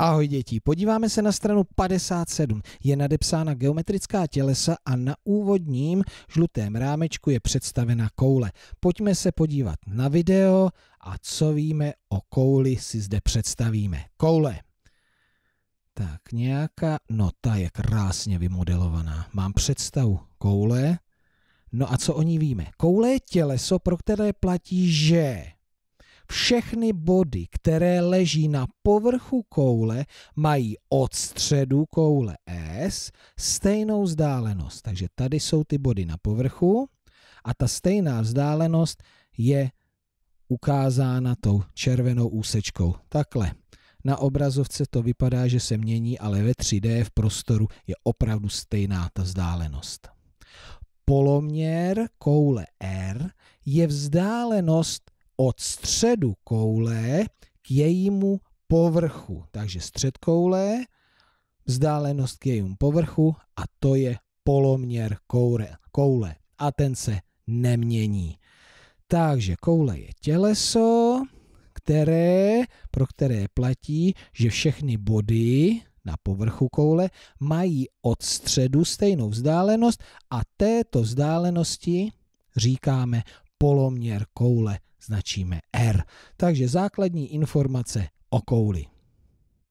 Ahoj děti, podíváme se na stranu 57. Je nadepsána geometrická tělesa a na úvodním žlutém rámečku je představena koule. Pojďme se podívat na video a co víme o kouli si zde představíme. Koule. Tak nějaká, no ta je krásně vymodelovaná. Mám představu koule. No a co o ní víme? Koule je těleso, pro které platí, že všechny body, které leží na povrchu koule, mají od středu koule S stejnou vzdálenost. Takže tady jsou ty body na povrchu a ta stejná vzdálenost je ukázána tou červenou úsečkou. Takhle. Na obrazovce to vypadá, že se mění, ale ve 3D v prostoru je opravdu stejná ta vzdálenost. Poloměr koule R je vzdálenost od středu koule k jejímu povrchu. Takže střed koule, vzdálenost k jejímu povrchu a to je poloměr koule, a ten se nemění. Takže koule je těleso, které, pro které platí, že všechny body na povrchu koule mají od středu stejnou vzdálenost a této vzdálenosti říkáme poloměr koule značíme R. Takže základní informace o kouli.